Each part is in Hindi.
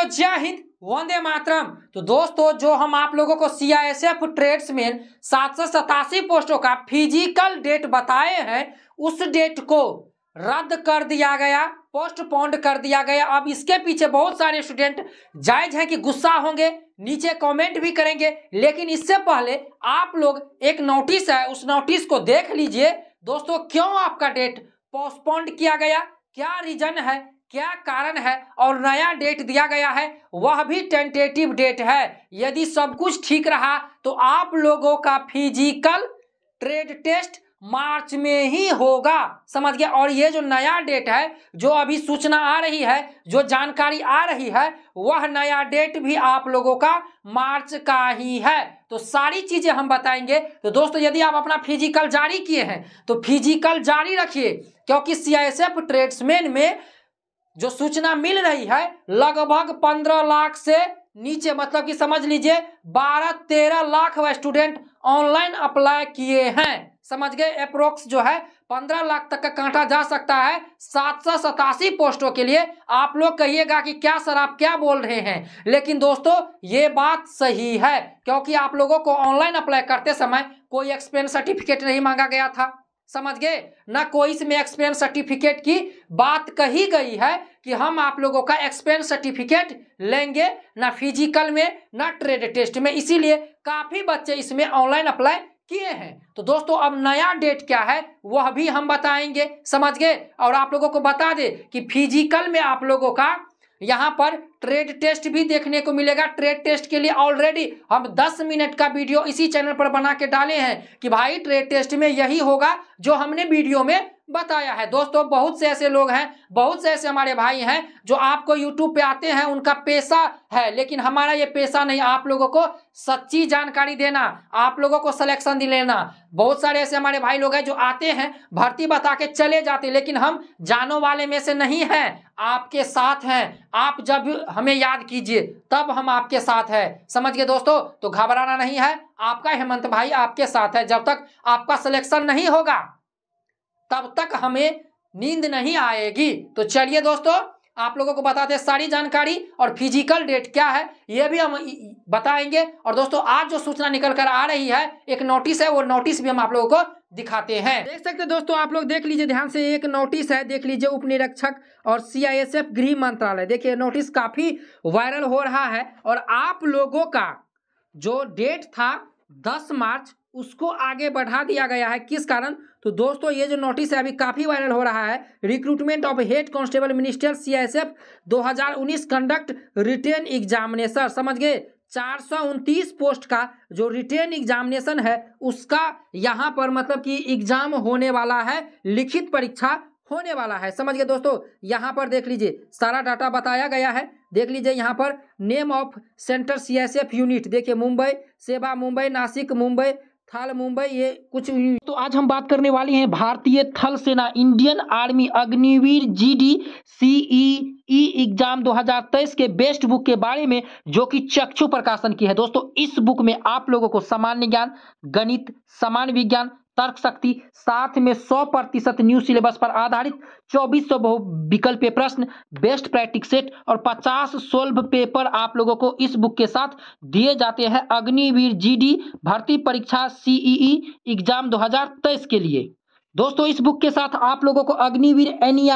तो जय हिंद वंदे मातरम तो दोस्तों जो हम आप लोगों को C I S F tradesman सात सौ सतासी पोस्टों का फिजिकल डेट बताए हैं उस डेट को रद्द कर दिया गया पोस्टपोन्ड कर दिया गया अब इसके पीछे बहुत सारे स्टूडेंट जायज हैं कि गुस्सा होंगे नीचे कमेंट भी करेंगे लेकिन इससे पहले आप लोग एक नोटिस है उस नोटिस को देख लीजिए दोस्तों क्यों आपका डेट पोस्टपोन्ड किया गया क्या रीजन है क्या कारण है और नया डेट दिया गया है वह भी टेंटेटिव डेट है यदि सब कुछ ठीक रहा तो आप लोगों का फिजिकल ट्रेड टेस्ट मार्च में ही होगा समझ गया और ये जो नया डेट है जो अभी सूचना आ रही है जो जानकारी आ रही है वह नया डेट भी आप लोगों का मार्च का ही है तो सारी चीजें हम बताएंगे तो दोस्तों यदि आप अपना फिजिकल जारी किए हैं तो फिजिकल जारी रखिए क्योंकि सीआईएसएफ ट्रेड्समैन में जो सूचना मिल रही है लगभग पंद्रह लाख से नीचे मतलब कि समझ लीजिए बारह तेरह लाख स्टूडेंट ऑनलाइन अप्लाई किए हैं समझ गए अप्रोक्स जो है पंद्रह लाख तक का काटा जा सकता है सात सौ सतासी पोस्टों के लिए आप लोग कहिएगा कि क्या सर आप क्या बोल रहे हैं लेकिन दोस्तों ये बात सही है क्योंकि आप लोगों को ऑनलाइन अप्लाई करते समय कोई एक्सपेंस सर्टिफिकेट नहीं मांगा गया था समझ गए ना कोई इसमें एक्सपीरियंस सर्टिफिकेट की बात कही गई है कि हम आप लोगों का एक्सपीरियंस सर्टिफिकेट लेंगे ना फिजिकल में ना ट्रेड टेस्ट में इसीलिए काफ़ी बच्चे इसमें ऑनलाइन अप्लाई किए हैं तो दोस्तों अब नया डेट क्या है वह भी हम बताएंगे समझ गए और आप लोगों को बता दे कि फिजिकल में आप लोगों का यहाँ पर ट्रेड टेस्ट भी देखने को मिलेगा ट्रेड टेस्ट के लिए ऑलरेडी हम 10 मिनट का वीडियो इसी चैनल पर बना के डाले हैं कि भाई ट्रेड टेस्ट में यही होगा जो हमने वीडियो में बताया है दोस्तों बहुत से ऐसे लोग हैं बहुत से ऐसे हमारे भाई हैं जो आपको यूट्यूब पे आते हैं उनका पेशा है लेकिन हमारा ये पेशा नहीं आप लोगों को सच्ची जानकारी देना आप लोगों को सिलेक्शन लेना बहुत सारे ऐसे हमारे भाई लोग हैं जो आते हैं भर्ती बता के चले जाते लेकिन हम जानों वाले में से नहीं है आपके साथ हैं आप जब हमें याद कीजिए तब हम आपके साथ हैं समझ गए दोस्तों तो घबराना नहीं है आपका हेमंत भाई आपके साथ है जब तक आपका सिलेक्शन नहीं होगा तब तक हमें नींद नहीं आएगी तो चलिए दोस्तों आप लोगों को बताते हैं सारी जानकारी और फिजिकल डेट क्या है ये भी हम बताएंगे और दोस्तों आज जो सूचना निकल कर आ रही है एक नोटिस है वो नोटिस भी हम आप लोगों को दिखाते हैं देख सकते हैं दोस्तों आप लोग देख लीजिए ध्यान से एक नोटिस है देख लीजिए उप निरीक्षक और सीआईएसएफ गृह मंत्रालय देखिए नोटिस काफी वायरल हो रहा है और आप लोगों का जो डेट था दस मार्च उसको आगे बढ़ा दिया गया है किस कारण तो दोस्तों ये जो नोटिस है अभी काफ़ी वायरल हो रहा है recruitment of head constable minister CSF 2019 conduct written examination समझ गए चार सौ उनतीस पोस्ट का जो रिटेन एग्जामिनेशन है उसका यहाँ पर मतलब कि एग्जाम होने वाला है लिखित परीक्षा होने वाला है समझ गए दोस्तों यहाँ पर देख लीजिए सारा डाटा बताया गया है देख लीजिए यहाँ पर name of centre CSF unit देखिए मुंबई सेवा मुंबई नासिक मुंबई थल मुंबई ये कुछ तो आज हम बात करने वाले हैं भारतीय थल सेना Indian army Agniveer G D CE E exam 2023 के बेस्ट बुक के बारे में जो कि चक्षु प्रकाशन की है दोस्तों इस बुक में आप लोगों को सामान्य ज्ञान गणित सामान्य विज्ञान तर्क शक्ति साथ में 100 प्रतिशत न्यू सिलेबस पर आधारित चौबीस सौ विकल्प प्रश्न बेस्ट प्रैक्टिस सेट और 50 सोल्व पेपर आप लोगों को इस बुक के साथ दिए जाते हैं अग्निवीर जीडी भर्ती परीक्षा सीईई एग्जाम 2023 के लिए दोस्तों इस बुक के साथ आप लोगों को Agniveer N E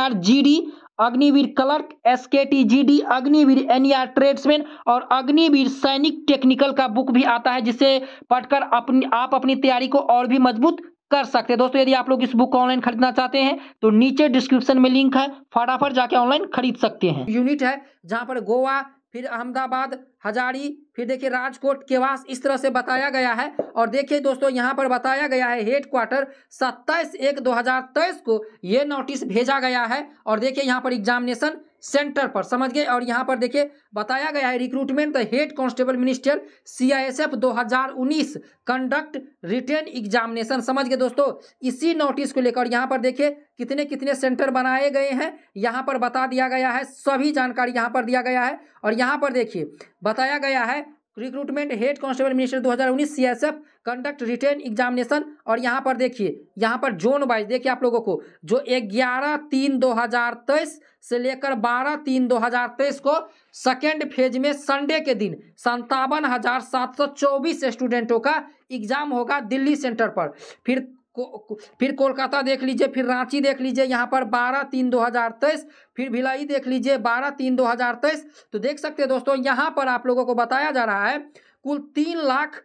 e Agniveer clerk S K T G D Agniveer NR tradesman e और अग्निवीर सैनिक टेक्निकल का बुक भी आता है जिसे पढ़कर अपनी आप अपनी तैयारी को और भी मजबूत कर सकते हैं दोस्तों यदि आप लोग इस बुक को ऑनलाइन खरीदना चाहते हैं तो नीचे डिस्क्रिप्शन में लिंक है फटाफट जाके ऑनलाइन खरीद सकते हैं यूनिट है जहाँ पर गोवा फिर अहमदाबाद हजारी फिर देखिए राजकोट केवास इस तरह से बताया गया है और देखिए दोस्तों यहाँ पर बताया गया है हेड क्वार्टर सत्ताईस एक दो हजार तेईस को ये नोटिस भेजा गया है और देखिए यहाँ पर एग्जामिनेशन सेंटर पर समझ गए और यहाँ पर देखिए बताया गया है recruitment the head constable minister CISF 2019 conduct return examination समझ गए दोस्तों इसी नोटिस को लेकर यहाँ पर देखिए कितने कितने सेंटर बनाए गए हैं यहाँ पर बता दिया गया है सभी जानकारी यहाँ पर दिया गया है और यहाँ पर देखिए बताया गया है recruitment head constable minister 2019 CSF conduct written examination और यहाँ पर देखिए यहाँ पर जोन वाइज देखिए आप लोगों को जो ग्यारह तीन 2023 से लेकर बारह तीन 2023 को सेकेंड फेज में संडे के दिन संतावन हजार सात सौ चौबीस स्टूडेंटों का एग्जाम होगा दिल्ली सेंटर पर फिर को, फिर कोलकाता देख लीजिए फिर रांची देख लीजिए यहाँ पर बारह तीन दो हज़ार तेईस फिर भिलाई देख लीजिए बारह तीन दो हज़ार तेईस तो देख सकते हैं दोस्तों यहाँ पर आप लोगों को बताया जा रहा है कुल तीन लाख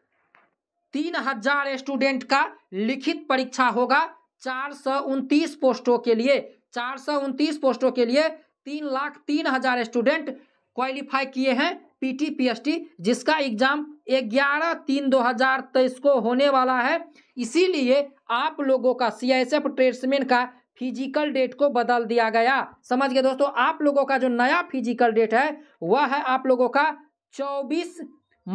तीन हजार स्टूडेंट का लिखित परीक्षा होगा चार सौ उनतीस पोस्टों के लिए चार सौ उनतीस पोस्टों के लिए तीन लाख तीन हजार स्टूडेंट क्वालिफाई किए हैं पीटी पीएसटी जिसका एग्जाम 11 तीन 2023 को होने वाला है इसीलिए आप लोगों का सीआईएसएफ ट्रेड्समैन का फिजिकल डेट को बदल दिया गया समझ गए दोस्तों आप लोगों का जो नया फिजिकल डेट है वह है आप लोगों का 24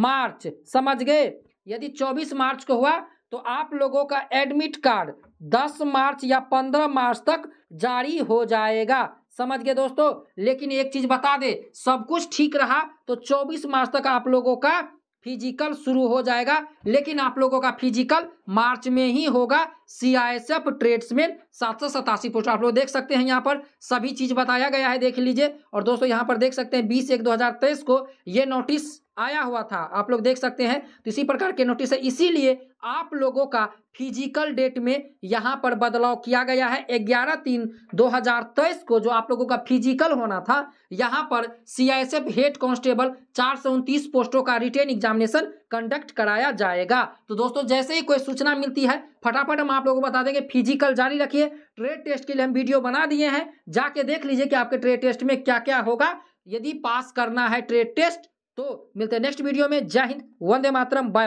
मार्च समझ गए यदि 24 मार्च को हुआ तो आप लोगों का एडमिट कार्ड 10 मार्च या 15 मार्च तक जारी हो जाएगा समझ गए दोस्तों लेकिन एक चीज बता दे सब कुछ ठीक रहा तो 24 मार्च तक आप लोगों का फिजिकल शुरू हो जाएगा लेकिन आप लोगों का फिजिकल मार्च में ही होगा C I S F tradesman सात सौ सतासी पोस्ट आप लोग देख सकते हैं यहाँ पर सभी चीज बताया गया है देख लीजिए और दोस्तों यहाँ पर देख सकते हैं बीस एक दो हजार तेईस को ये नोटिस आया हुआ था आप लोग देख सकते हैं तो इसी प्रकार के नोटिस है इसीलिए आप लोगों का फिजिकल डेट में यहाँ पर बदलाव किया गया है ग्यारह तीन दो हजार तेईस को जो आप लोगों का फिजिकल होना था यहाँ पर सीआईएसएफ हेड कांस्टेबल चार सौ उनतीस पोस्टों का रिटेन एग्जामिनेशन कंडक्ट कराया जाएगा तो दोस्तों जैसे ही कोई सूचना मिलती है फटाफट हम आप लोगों को बता देंगे फिजिकल जारी रखिए ट्रेड टेस्ट के लिए हम वीडियो बना दिए हैं जाके देख लीजिए कि आपके ट्रेड टेस्ट में क्या क्या होगा यदि पास करना है ट्रेड टेस्ट तो मिलते हैं नेक्स्ट वीडियो में जय हिंद वंदे मातरम बाय